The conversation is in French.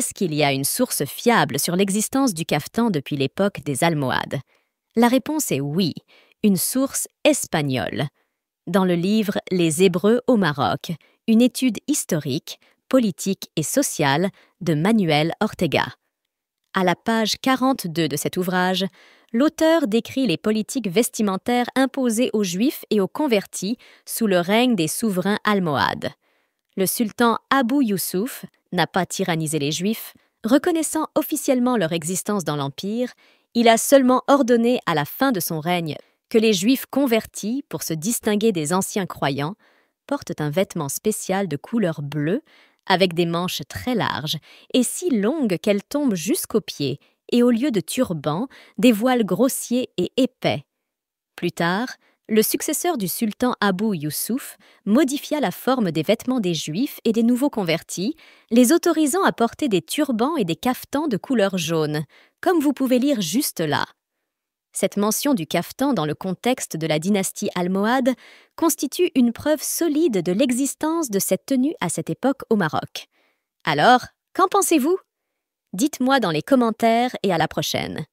Est-ce qu'il y a une source fiable sur l'existence du caftan depuis l'époque des Almohades La réponse est oui, une source espagnole. Dans le livre Les Hébreux au Maroc, une étude historique, politique et sociale de Manuel Ortega. À la page 42 de cet ouvrage, l'auteur décrit les politiques vestimentaires imposées aux Juifs et aux convertis sous le règne des souverains almohades le sultan Abu Yusuf n'a pas tyrannisé les Juifs, reconnaissant officiellement leur existence dans l'Empire, il a seulement ordonné à la fin de son règne que les Juifs convertis, pour se distinguer des anciens croyants, portent un vêtement spécial de couleur bleue, avec des manches très larges et si longues qu'elles tombent jusqu'aux pieds, et au lieu de turbans, des voiles grossiers et épais. Plus tard, le successeur du sultan Abu Yusuf modifia la forme des vêtements des juifs et des nouveaux convertis, les autorisant à porter des turbans et des cafetans de couleur jaune, comme vous pouvez lire juste là. Cette mention du caftan dans le contexte de la dynastie almohade constitue une preuve solide de l'existence de cette tenue à cette époque au Maroc. Alors, qu'en pensez-vous Dites-moi dans les commentaires et à la prochaine.